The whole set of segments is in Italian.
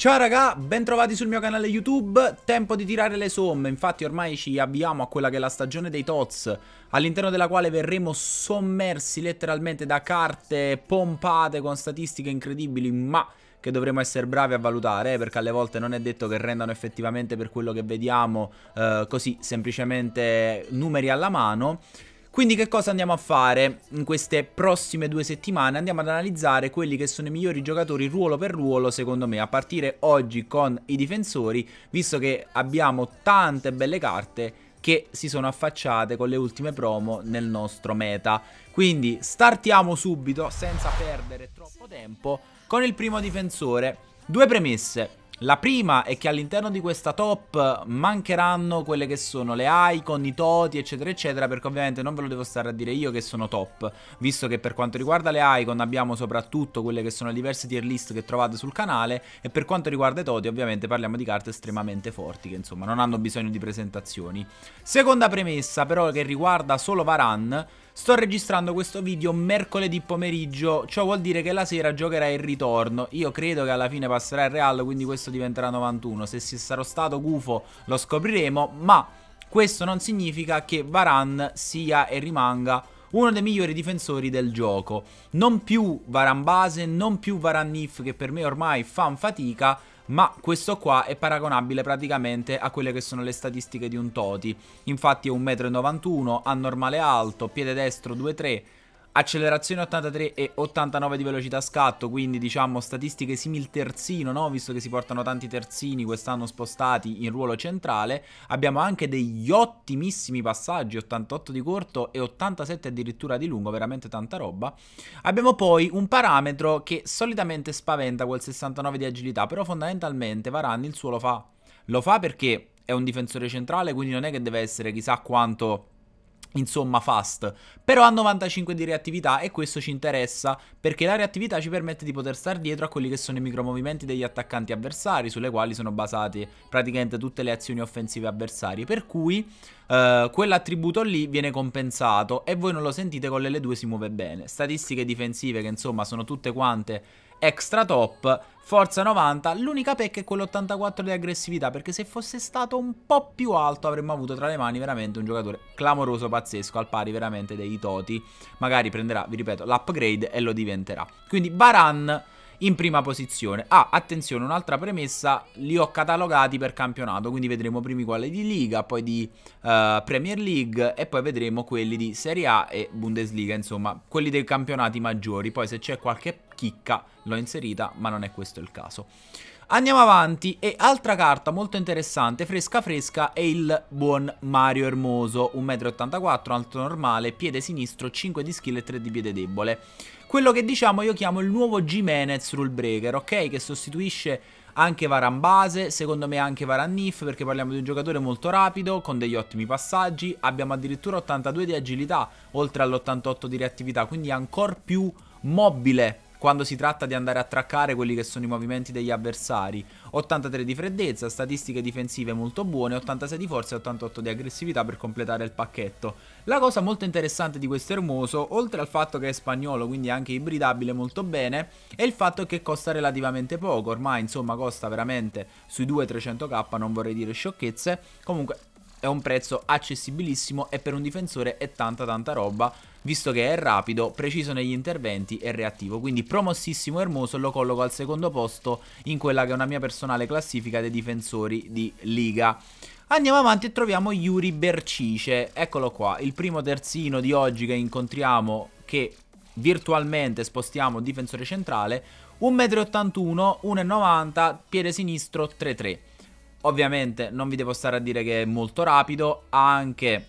Ciao raga, bentrovati sul mio canale YouTube, tempo di tirare le somme, infatti ormai ci avviamo a quella che è la stagione dei TOTS, all'interno della quale verremo sommersi letteralmente da carte pompate con statistiche incredibili, ma che dovremo essere bravi a valutare, eh, perché alle volte non è detto che rendano effettivamente per quello che vediamo eh, così semplicemente numeri alla mano. Quindi che cosa andiamo a fare in queste prossime due settimane? Andiamo ad analizzare quelli che sono i migliori giocatori ruolo per ruolo secondo me, a partire oggi con i difensori, visto che abbiamo tante belle carte che si sono affacciate con le ultime promo nel nostro meta. Quindi startiamo subito senza perdere troppo tempo con il primo difensore. Due premesse. La prima è che all'interno di questa top mancheranno quelle che sono le icon, i toti, eccetera, eccetera, perché ovviamente non ve lo devo stare a dire io che sono top, visto che per quanto riguarda le icon abbiamo soprattutto quelle che sono le diverse tier list che trovate sul canale e per quanto riguarda i toti ovviamente parliamo di carte estremamente forti che insomma non hanno bisogno di presentazioni. Seconda premessa però che riguarda solo Varan, Sto registrando questo video mercoledì pomeriggio, ciò vuol dire che la sera giocherà il ritorno. Io credo che alla fine passerà il Real, quindi questo adesso diventerà 91. Se si sarò stato gufo lo scopriremo, ma questo non significa che Varan sia e rimanga uno dei migliori difensori del gioco. Non più Varan base, non più Varan Nif che per me ormai fa fatica, ma questo qua è paragonabile praticamente a quelle che sono le statistiche di un Toti. Infatti è 1,91 m a normale alto, piede destro 2,3 accelerazione 83 e 89 di velocità scatto, quindi diciamo statistiche simil terzino, no? visto che si portano tanti terzini quest'anno spostati in ruolo centrale, abbiamo anche degli ottimissimi passaggi, 88 di corto e 87 addirittura di lungo, veramente tanta roba. Abbiamo poi un parametro che solitamente spaventa quel 69 di agilità, però fondamentalmente Varani il suo lo fa. Lo fa perché è un difensore centrale, quindi non è che deve essere chissà quanto insomma fast però ha 95 di reattività e questo ci interessa perché la reattività ci permette di poter stare dietro a quelli che sono i micromovimenti degli attaccanti avversari sulle quali sono basate praticamente tutte le azioni offensive avversarie per cui eh, quell'attributo lì viene compensato e voi non lo sentite con l'L2 si muove bene statistiche difensive che insomma sono tutte quante extra top, forza 90, l'unica pecca è quell'84 di aggressività, perché se fosse stato un po' più alto avremmo avuto tra le mani veramente un giocatore clamoroso, pazzesco, al pari veramente dei Toti, magari prenderà, vi ripeto, l'upgrade e lo diventerà. Quindi Baran in prima posizione. Ah, attenzione, un'altra premessa, li ho catalogati per campionato, quindi vedremo primi quelli di Liga, poi di uh, Premier League e poi vedremo quelli di Serie A e Bundesliga, insomma, quelli dei campionati maggiori. Poi se c'è qualche chicca l'ho inserita, ma non è questo il caso. Andiamo avanti e altra carta molto interessante, fresca fresca, è il buon Mario Ermoso, 1,84m, alto normale, piede sinistro, 5 di skill e 3 di piede debole. Quello che diciamo io chiamo il nuovo Jimenez Rule Breaker, ok? Che sostituisce anche Varan base, secondo me anche Varan Nif, perché parliamo di un giocatore molto rapido, con degli ottimi passaggi, abbiamo addirittura 82 di agilità, oltre all'88 di reattività, quindi ancora più mobile quando si tratta di andare a traccare quelli che sono i movimenti degli avversari. 83 di freddezza, statistiche difensive molto buone, 86 di forza e 88 di aggressività per completare il pacchetto. La cosa molto interessante di questo Hermoso, oltre al fatto che è spagnolo, quindi anche ibridabile molto bene, è il fatto che costa relativamente poco, ormai insomma costa veramente sui 2-300k, non vorrei dire sciocchezze, comunque è un prezzo accessibilissimo e per un difensore è tanta tanta roba visto che è rapido, preciso negli interventi e reattivo. Quindi promossissimo Hermoso lo colloco al secondo posto in quella che è una mia personale classifica dei difensori di Liga. Andiamo avanti e troviamo Yuri Bercice, eccolo qua, il primo terzino di oggi che incontriamo che virtualmente spostiamo difensore centrale, 1,81 m, 1,90, piede sinistro 3,3. Ovviamente non vi devo stare a dire che è molto rapido, ha anche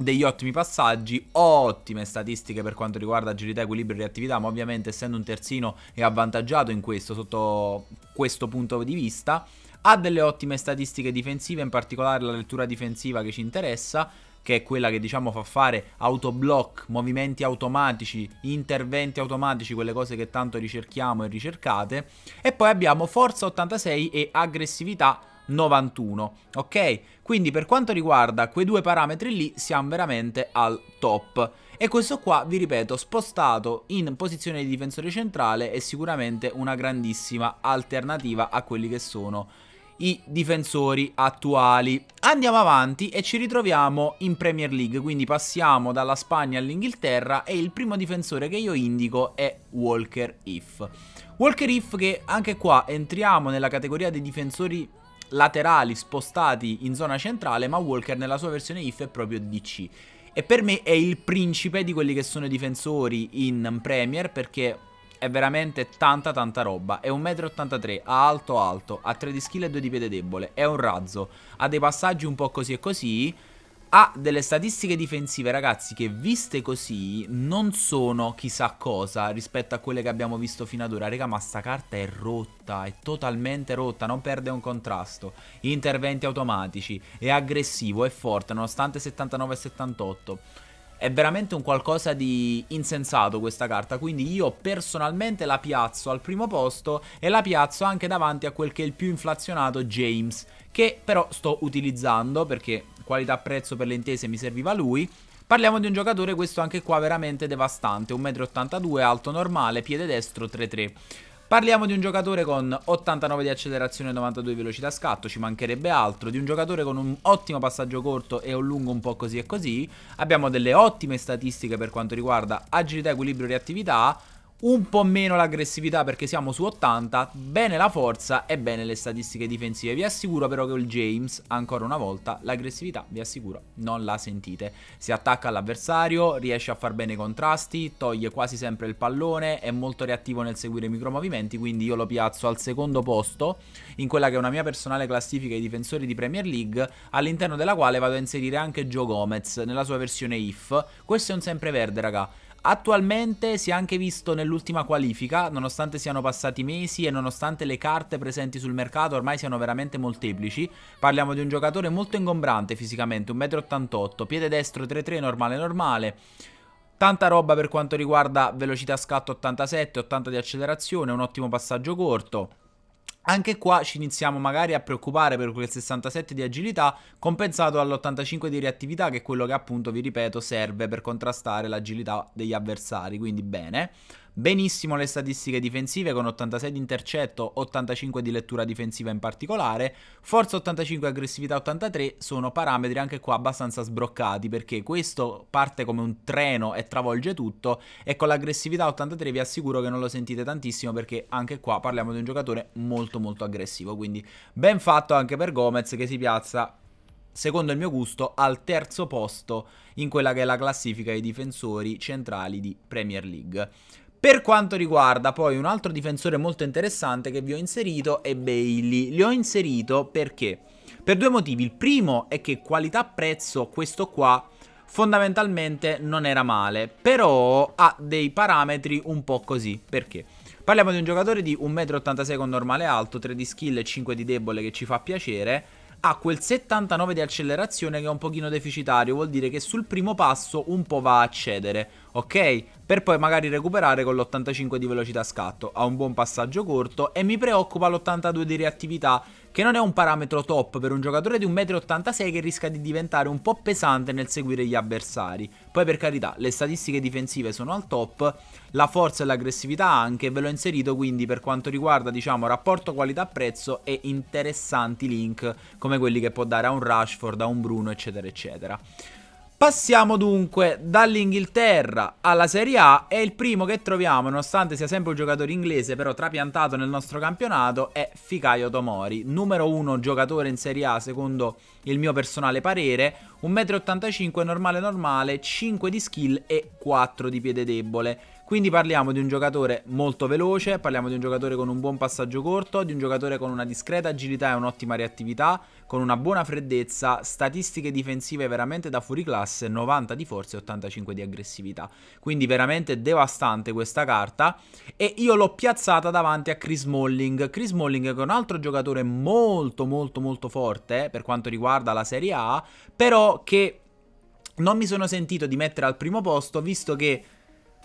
degli ottimi passaggi, ottime statistiche per quanto riguarda agilità, equilibrio e reattività, ma ovviamente essendo un terzino è avvantaggiato in questo sotto questo punto di vista. Ha delle ottime statistiche difensive, in particolare la lettura difensiva che ci interessa, che è quella che diciamo fa fare autoblock, movimenti automatici, interventi automatici, quelle cose che tanto ricerchiamo e ricercate. E poi abbiamo forza 86 e aggressività 91, ok? Quindi per quanto riguarda quei due parametri lì siamo veramente al top. E questo qua, vi ripeto, spostato in posizione di difensore centrale è sicuramente una grandissima alternativa a quelli che sono i difensori attuali. Andiamo avanti e ci ritroviamo in Premier League, quindi passiamo dalla Spagna all'Inghilterra e il primo difensore che io indico è Walker If. Walker If che anche qua entriamo nella categoria dei difensori laterali spostati in zona centrale, ma Walker nella sua versione IF è proprio DC. E per me è il principe di quelli che sono i difensori in Premier perché è veramente tanta tanta roba. È 1,83m, ha alto alto, ha 3 di skill e 2 di piede debole, è un razzo, ha dei passaggi un po' così e così, ha delle statistiche difensive, ragazzi, che viste così non sono chissà cosa rispetto a quelle che abbiamo visto fino ad ora. Raga, ma sta carta è rotta, è totalmente rotta, non perde un contrasto. Interventi automatici, è aggressivo, è forte, nonostante 79 e 78. È veramente un qualcosa di insensato questa carta, quindi io personalmente la piazzo al primo posto e la piazzo anche davanti a quel che è il più inflazionato James, che però sto utilizzando perché qualità-prezzo per le intese mi serviva lui. Parliamo di un giocatore, questo anche qua veramente devastante, 1,82 m, alto normale, piede destro 3-3. Parliamo di un giocatore con 89 di accelerazione e 92 di velocità scatto, ci mancherebbe altro, di un giocatore con un ottimo passaggio corto e un lungo un po' così e così, abbiamo delle ottime statistiche per quanto riguarda agilità, equilibrio e reattività, un po' meno l'aggressività perché siamo su 80, bene la forza e bene le statistiche difensive. Vi assicuro però che il James, ancora una volta, l'aggressività, vi assicuro, non la sentite. Si attacca all'avversario, riesce a far bene i contrasti, toglie quasi sempre il pallone, è molto reattivo nel seguire i micromovimenti, quindi io lo piazzo al secondo posto in quella che è una mia personale classifica di difensori di Premier League, all'interno della quale vado a inserire anche Joe Gomez nella sua versione IF. Questo è un sempreverde, raga. Attualmente si è anche visto nell'ultima qualifica, nonostante siano passati mesi e nonostante le carte presenti sul mercato ormai siano veramente molteplici, parliamo di un giocatore molto ingombrante fisicamente, 1,88m, piede destro 3-3 normale normale, Tanta roba per quanto riguarda velocità scatto 87, 80 di accelerazione, un ottimo passaggio corto. Anche qua ci iniziamo magari a preoccupare per quel 67 di agilità compensato all'85 di reattività che è quello che appunto vi ripeto serve per contrastare l'agilità degli avversari, quindi bene benissimo le statistiche difensive con 86 di intercetto, 85 di lettura difensiva in particolare, forza 85 e aggressività 83 sono parametri anche qua abbastanza sbroccati perché questo parte come un treno e travolge tutto e con l'aggressività 83 vi assicuro che non lo sentite tantissimo perché anche qua parliamo di un giocatore molto molto aggressivo, quindi ben fatto anche per Gomez che si piazza secondo il mio gusto, al terzo posto in quella che è la classifica dei difensori centrali di Premier League. Per quanto riguarda poi un altro difensore molto interessante che vi ho inserito è Bailey. Li ho inserito perché? Per due motivi. Il primo è che qualità-prezzo questo qua fondamentalmente non era male, però ha dei parametri un po' così. Perché? Parliamo di un giocatore di 1,86 m con normale alto, 3 di skill e 5 di debole che ci fa piacere. Ha quel 79 di accelerazione che è un pochino deficitario, vuol dire che sul primo passo un po' va a cedere, ok? per poi magari recuperare con l'85 di velocità scatto. Ha un buon passaggio corto e mi preoccupa l'82 di reattività che non è un parametro top per un giocatore di 1,86m che rischia di diventare un po' pesante nel seguire gli avversari. Poi per carità, le statistiche difensive sono al top, la forza e l'aggressività anche, ve l'ho inserito quindi per quanto riguarda diciamo rapporto qualità-prezzo e interessanti link come quelli che può dare a un Rashford, a un Bruno eccetera eccetera. Passiamo dunque dall'Inghilterra alla Serie A e il primo che troviamo, nonostante sia sempre un giocatore inglese, però trapiantato nel nostro campionato, è Ficaio Tomori, numero uno giocatore in Serie A secondo il mio personale parere, 1,85 m normale normale, 5 di skill e 4 di piede debole. Quindi parliamo di un giocatore molto veloce, parliamo di un giocatore con un buon passaggio corto, di un giocatore con una discreta agilità e un'ottima reattività, con una buona freddezza, statistiche difensive veramente da fuori classe, 90 di forza e 85 di aggressività. Quindi veramente devastante questa carta e io l'ho piazzata davanti a Chris Molling. Chris Molling che è un altro giocatore molto molto molto forte eh, per quanto riguarda la Serie A, però che non mi sono sentito di mettere al primo posto visto che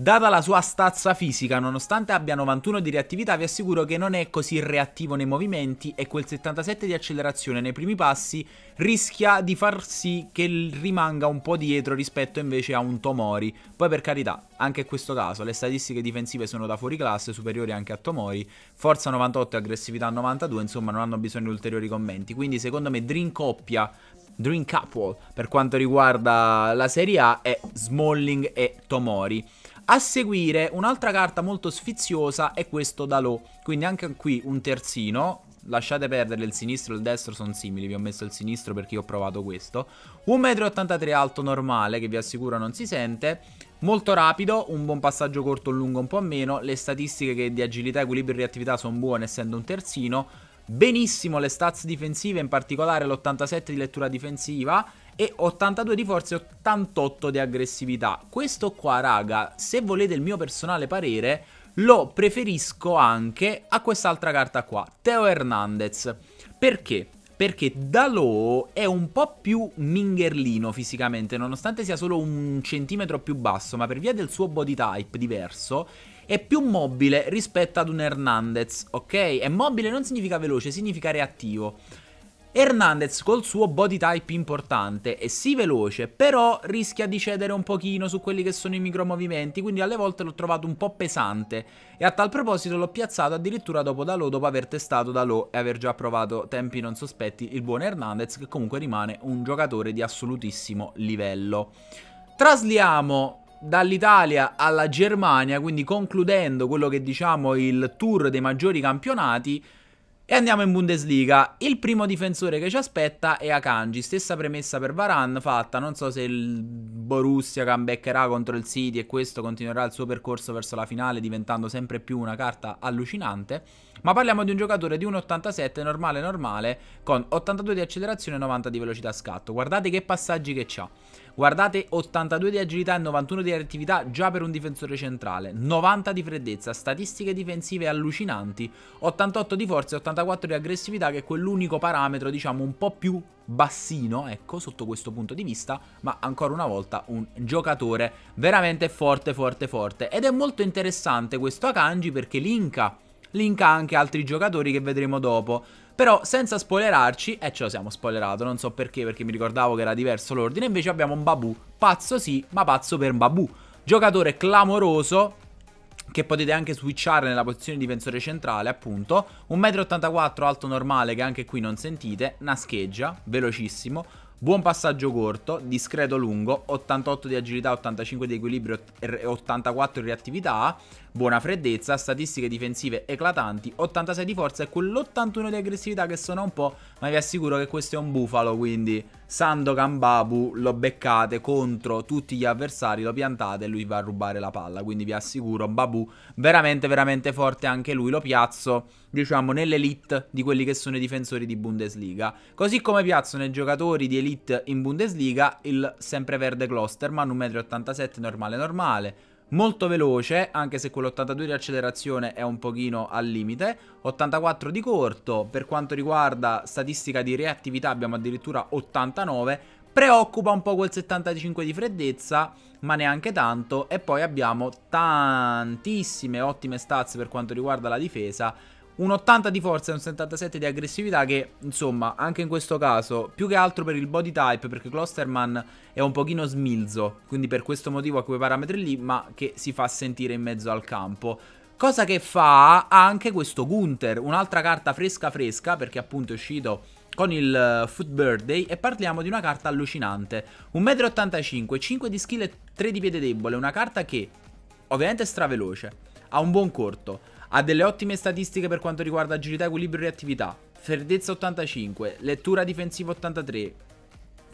Data la sua stazza fisica, nonostante abbia 91 di reattività, vi assicuro che non è così reattivo nei movimenti e quel 77 di accelerazione nei primi passi rischia di far sì che rimanga un po' dietro rispetto invece a un Tomori. Poi per carità, anche in questo caso le statistiche difensive sono da fuori classe, superiori anche a Tomori, forza 98 e aggressività 92, insomma non hanno bisogno di ulteriori commenti. Quindi secondo me Dream coppia Dream Couple per quanto riguarda la Serie A è Smalling e Tomori. A seguire un'altra carta molto sfiziosa è questo Dalò, quindi anche qui un terzino, lasciate perdere il sinistro e il destro sono simili, vi ho messo il sinistro perché io ho provato questo. 1,83 m alto normale che vi assicuro non si sente, molto rapido, un buon passaggio corto, un lungo un po' meno, le statistiche di agilità, equilibrio e reattività sono buone essendo un terzino, benissimo le stats difensive, in particolare l'87 di lettura difensiva e 82 di forza e 88 di aggressività. Questo qua, raga, se volete il mio personale parere, lo preferisco anche a quest'altra carta qua, Teo Hernandez. Perché? Perché Dalò è un po' più mingherlino fisicamente, nonostante sia solo un centimetro più basso, ma per via del suo body type diverso, è più mobile rispetto ad un Hernandez, ok? E mobile non significa veloce, significa reattivo. Hernandez col suo body type importante e sì veloce, però rischia di cedere un pochino su quelli che sono i micromovimenti, quindi alle volte l'ho trovato un po' pesante e a tal proposito l'ho piazzato addirittura dopo Dalò, dopo aver testato Dalò e aver già provato tempi non sospetti il buon Hernandez che comunque rimane un giocatore di assolutissimo livello. Trasliamo dall'Italia alla Germania, quindi concludendo quello che diciamo il tour dei maggiori campionati, e andiamo in Bundesliga. Il primo difensore che ci aspetta è Akanji. Stessa premessa per Varan fatta. Non so se il Borussia cambeccherà contro il City e questo continuerà il suo percorso verso la finale diventando sempre più una carta allucinante. Ma parliamo di un giocatore di 1,87 normale normale con 82 di accelerazione e 90 di velocità scatto. Guardate che passaggi che ha. Guardate, 82 di agilità e 91 di reattività già per un difensore centrale, 90 di freddezza, statistiche difensive allucinanti, 88 di forza e 84 di aggressività che è quell'unico parametro diciamo un po' più bassino, ecco, sotto questo punto di vista, ma ancora una volta un giocatore veramente forte, forte, forte. Ed è molto interessante questo Akanji perché linka, linka anche altri giocatori che vedremo dopo. Però senza spoilerarci, e eh, ce lo siamo spoilerato, non so perché, perché mi ricordavo che era diverso l'ordine, invece abbiamo un Babu, pazzo sì, ma pazzo per Babu. Giocatore clamoroso, che potete anche switchare nella posizione difensore centrale, appunto. 1,84 m alto normale, che anche qui non sentite. nascheggia, velocissimo. Buon passaggio corto, discreto lungo, 88 di agilità, 85 di equilibrio e 84 di reattività buona freddezza, statistiche difensive eclatanti, 86 di forza e quell'81 di aggressività che sono un po', ma vi assicuro che questo è un bufalo, quindi Sando Kambabu lo beccate contro tutti gli avversari, lo piantate e lui va a rubare la palla, quindi vi assicuro Babu veramente veramente forte anche lui, lo piazzo diciamo nell'elite di quelli che sono i difensori di Bundesliga, così come piazzo nei giocatori di elite in Bundesliga il sempreverde Klosterman 1,87 m normale normale, molto veloce, anche se quell'82 di accelerazione è un pochino al limite, 84 di corto, per quanto riguarda statistica di reattività abbiamo addirittura 89, preoccupa un po' quel 75 di freddezza, ma neanche tanto, e poi abbiamo tantissime ottime stats per quanto riguarda la difesa, un 80 di forza e un 77 di aggressività che insomma anche in questo caso più che altro per il body type perché Klosterman è un pochino smilzo quindi per questo motivo ha quei parametri lì ma che si fa sentire in mezzo al campo cosa che fa anche questo Gunther un'altra carta fresca fresca perché appunto è uscito con il eh, Foot Birthday e parliamo di una carta allucinante 1,85m, 5 di skill e 3 di piede debole una carta che ovviamente è straveloce ha un buon corto ha delle ottime statistiche per quanto riguarda agilità, equilibrio e reattività. Freddezza 85, lettura difensiva 83,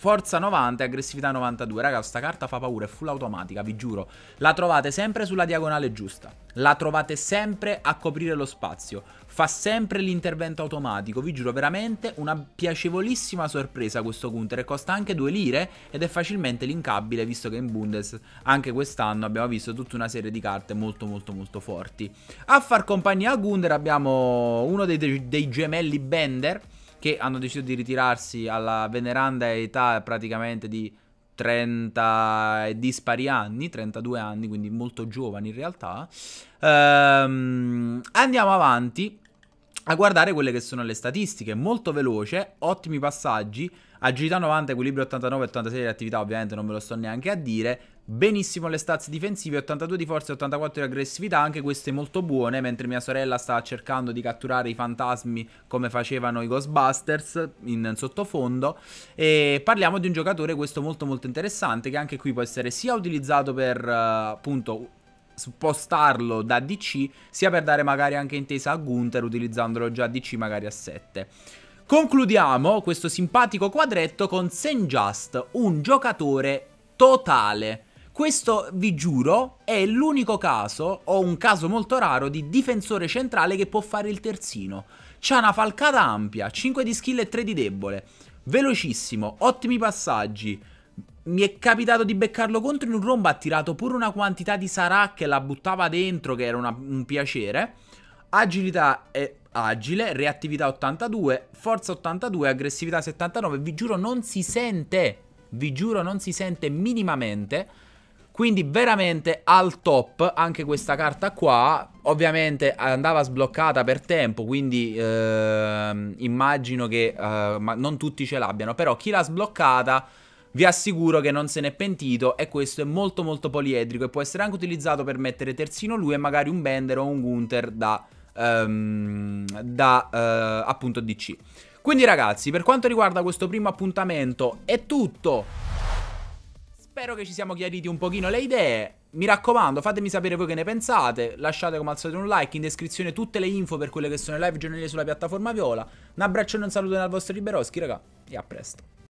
Forza 90 e aggressività 92. Raga, sta carta fa paura, è full automatica, vi giuro. La trovate sempre sulla diagonale giusta. La trovate sempre a coprire lo spazio. Fa sempre l'intervento automatico, vi giuro, veramente una piacevolissima sorpresa questo counter. costa anche 2 lire ed è facilmente linkabile, visto che in Bundes anche quest'anno abbiamo visto tutta una serie di carte molto molto molto forti. A far compagnia a Gunder abbiamo uno dei, dei gemelli Bender che hanno deciso di ritirarsi alla veneranda età praticamente di 30 e dispari anni, 32 anni, quindi molto giovani in realtà. Ehm, andiamo avanti a guardare quelle che sono le statistiche, molto veloce, ottimi passaggi. Agilità 90, equilibrio 89 86 di attività, ovviamente non ve lo sto neanche a dire. Benissimo le stazze difensive, 82 di forza e 84 di aggressività, anche queste molto buone, mentre mia sorella sta cercando di catturare i fantasmi come facevano i Ghostbusters in sottofondo. E parliamo di un giocatore, questo molto molto interessante, che anche qui può essere sia utilizzato per uh, appunto spostarlo da DC, sia per dare magari anche intesa a Gunther utilizzandolo già a DC magari a 7. Concludiamo questo simpatico quadretto con Senjust, un giocatore totale. Questo, vi giuro, è l'unico caso, o un caso molto raro, di difensore centrale che può fare il terzino. C'ha una falcata ampia, 5 di skill e 3 di debole. Velocissimo, ottimi passaggi. Mi è capitato di beccarlo contro in un rombo, ha tirato pure una quantità di Sarà che la buttava dentro, che era una, un piacere. Agilità è agile, reattività 82, forza 82, aggressività 79, vi giuro non si sente, vi giuro non si sente minimamente. Quindi veramente al top anche questa carta qua, ovviamente andava sbloccata per tempo, quindi eh, immagino che eh, non tutti ce l'abbiano, però chi l'ha sbloccata vi assicuro che non se n'è pentito e questo è molto molto poliedrico e può essere anche utilizzato per mettere terzino lui e magari un Bender o un Gunther da ehm, da eh, appunto DC. Quindi ragazzi, per quanto riguarda questo primo appuntamento è tutto. Spero che ci siamo chiariti un pochino le idee. Mi raccomando, fatemi sapere voi che ne pensate. Lasciate come alzate un like, in descrizione tutte le info per quelle che sono le live giornaliere sulla piattaforma Viola. Un abbraccio e un saluto dal vostro Liberoschi, raga, e a presto.